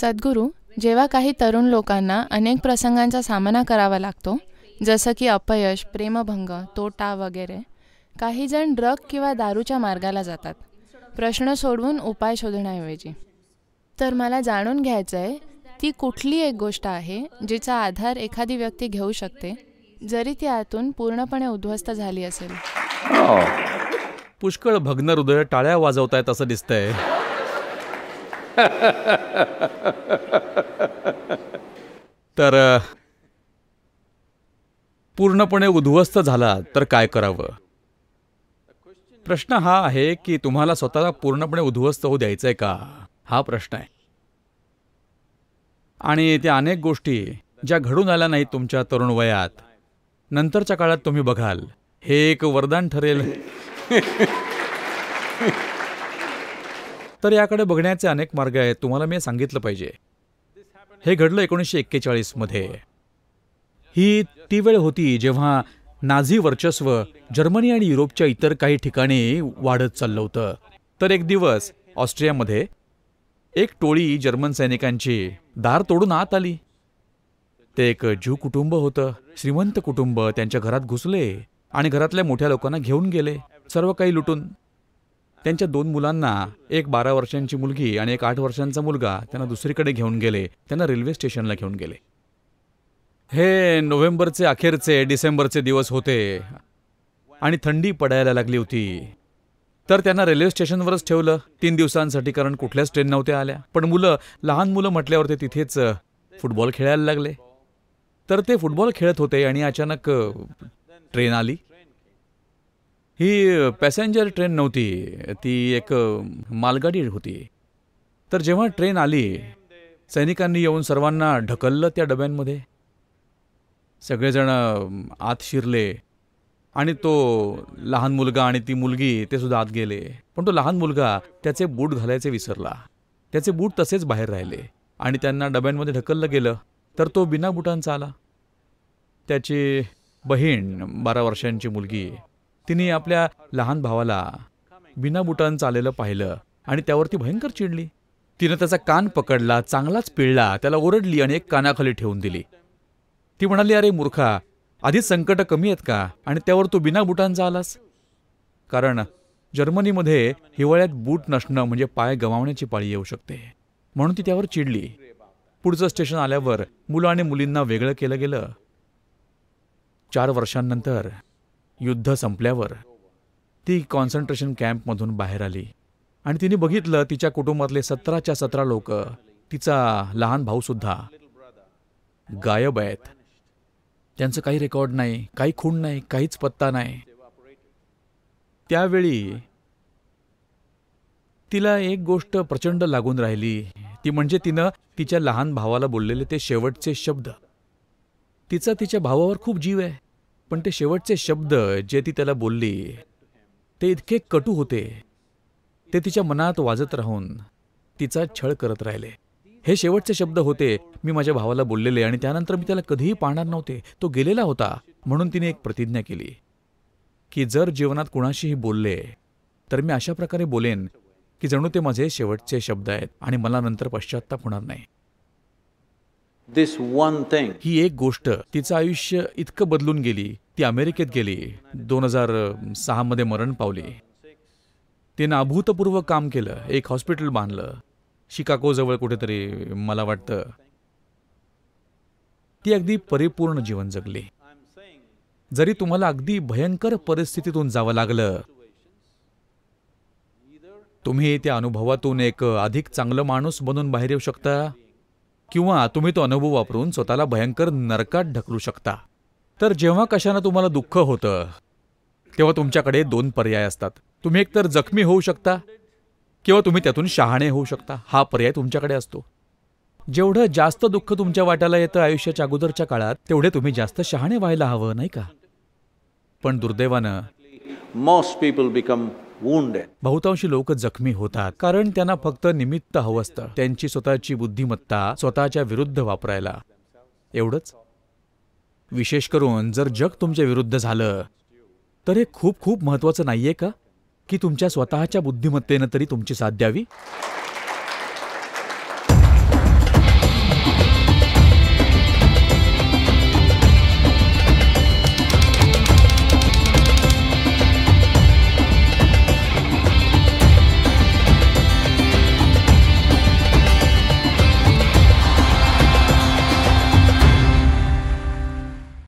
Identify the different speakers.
Speaker 1: सद्गुरू जेव्हा काही तरुण लोकांना अनेक प्रसंगांचा सामना करावा लागतो जसं की अपयश प्रेमभंग तोटा वगैरे काही जण ड्रग किंवा दारूच्या मार्गाला जातात प्रश्न सोडवून उपाय शोधण्याऐवजी तर मला जाणून घ्यायचं आहे ती कुठली एक गोष्ट आहे जिचा आधार एखादी व्यक्ती घेऊ शकते जरी ती आतून पूर्णपणे उद्ध्वस्त झाली असेल हो. पुष्कळ भग्न हृदय टाळ्या वाजवतायत असं दिसतंय तर पूर्णपणे उद्ध्वस्त झाला तर काय करावं प्रश्न हा आहे की तुम्हाला स्वतःला पूर्णपणे उद्ध्वस्त होऊ द्यायचंय का हा प्रश्न आहे आणि त्या अनेक गोष्टी ज्या घडून आल्या नाहीत तुमच्या तरुण वयात नंतरच्या काळात तुम्ही बघाल हे एक वरदान ठरेल तर याकडे बघण्याचे अनेक मार्ग आहेत तुम्हाला मी सांगितलं पाहिजे हे घडलं एकोणीसशे एक्केचाळीसमध्ये ही ती वेळ होती जेव्हा नाझी वर्चस्व जर्मनी आणि युरोपच्या इतर काही ठिकाणी वाढत चाललं होतं तर एक दिवस ऑस्ट्रियामध्ये एक टोळी जर्मन सैनिकांची दार तोडून आत आली ते एक ज्यू कुटुंब होतं श्रीमंत कुटुंब त्यांच्या घरात घुसले आणि घरातल्या मोठ्या लोकांना घेऊन गेले सर्व काही लुटून त्यांच्या दोन मुलांना एक बारा वर्षांची मुलगी आणि एक आठ वर्षांचा मुलगा त्यांना दुसरीकडे घेऊन गेले त्यांना रेल्वे स्टेशनला घेऊन गेले हे नोव्हेंबरचे अखेरचे डिसेंबरचे दिवस होते आणि थंडी पडायला लागली होती तर त्यांना रेल्वे स्टेशनवरच ठेवलं तीन दिवसांसाठी कारण कुठल्याच ट्रेन नव्हत्या आल्या पण मुलं लहान मुलं म्हटल्यावर ते तिथेच फुटबॉल खेळायला लागले तर ते फुटबॉल खेळत होते आणि अचानक ट्रेन आली ही पॅसेंजर ट्रेन नव्हती ती एक मालगाडी होती तर जेव्हा ट्रेन आली सैनिकांनी येऊन सर्वांना ढकललं त्या डब्यांमध्ये सगळेजण आत शिरले आणि तो लहान मुलगा आणि ती मुलगी ते सुद्धा आत गेले पण तो लहान मुलगा त्याचे बूट घालायचे विसरला त्याचे बूट तसेच बाहेर राहिले आणि त्यांना डब्यांमध्ये ढकललं गेलं तर तो बिना बुटांचा आला त्याची बहीण बारा वर्षांची मुलगी तिने आपल्या लहान भावाला बिना बुटान चाललेलं पाहिलं आणि त्यावरती भयंकर चिडली तिनं त्याचा कान पकडला चांगलाच पिळला त्याला ओरडली आणि एक कानाखाली ठेवून दिली ती म्हणाली अरे मूर्खा आधीच संकट कमी आहेत का आणि त्यावर तू बिना बुटांचा आलास कारण जर्मनीमध्ये हिवाळ्यात बूट नसणं म्हणजे पाय गमावण्याची पाळी येऊ शकते म्हणून ती त्यावर चिडली पुढचं स्टेशन आल्यावर मुलं आणि मुलींना वेगळं केलं गेलं चार वर्षांनंतर युद्ध संपल्यावर ती कॉन्सन्ट्रेशन कॅम्पमधून बाहेर आली आणि तिने बघितलं तिच्या कुटुंबातले सतराच्या सतरा लोक तिचा लहान भाऊ सुद्धा गायब आहेत त्यांचं काही रेकॉर्ड नाही काही खूण नाही काहीच पत्ता नाही त्यावेळी तिला एक गोष्ट प्रचंड लागून राहिली ती म्हणजे तिनं तिच्या लहान भावाला बोललेले ते शेवटचे शब्द तिचा तिच्या भावावर खूप जीव आहे पण ते शेवटचे शब्द जे ती त्याला बोलली ते इतके कटू होते ते तिच्या मनात वाजत राहून तिचा छळ करत राहिले हे शेवटचे शब्द होते मी माझ्या भावाला बोललेले आणि त्यानंतर मी त्याला कधीही पाहणार नव्हते तो गेलेला होता म्हणून तिने एक प्रतिज्ञा केली की जर जीवनात कुणाशीही बोलले तर मी अशा प्रकारे बोलेन की जणू ते माझे शेवटचे शब्द आहेत आणि मला नंतर पश्चाताप होणार नाही दिस वन थिंग ही एक गोष्ट तिचं आयुष्य इतकं बदलून गेली ती अमेरिकेत गेली दोन हजार सहा मध्ये मरण पावली तिनं अभूतपूर्व काम केलं एक हॉस्पिटल बांधलं शिकागो जवळ कुठेतरी मला वाटतं ती अगदी परिपूर्ण जीवन जगली जरी तुम्हाला अगदी भयंकर परिस्थितीतून जावं लागलं तुम्ही त्या अनुभवातून एक अधिक चांगलं माणूस बनून बाहेर येऊ शकता किंवा तुम्ही तो अनुभव वापरून स्वतःला भयंकर नरकात ढकलू शकता तर जेव्हा कशानं तुम्हाला दुःख होतं तेव्हा तुमच्याकडे दोन पर्याय असतात तुम्ही एकतर जखमी होऊ शकता किंवा तुम्ही त्यातून शहाणे होऊ शकता हा पर्याय तुमच्याकडे असतो जेवढं जास्त दुःख तुमच्या वाट्याला येतं आयुष्याच्या अगोदरच्या काळात तेवढे तुम्ही जास्त शहाणे व्हायला हवं नाही का पण दुर्दैवानं मोस्ट पीपल बिकम बहुतांशी बहुतांश लोक जखमी होतात कारण त्यांना फक्त निमित्त हवं असतं त्यांची स्वतःची बुद्धिमत्ता स्वतःच्या विरुद्ध वापरायला एवढंच विशेष करून जर जग तुमच्या विरुद्ध झालं तर हे खूप खूप महत्वाचं नाहीये का की तुमच्या स्वतःच्या बुद्धिमत्तेनं तरी तुमची साथ द्यावी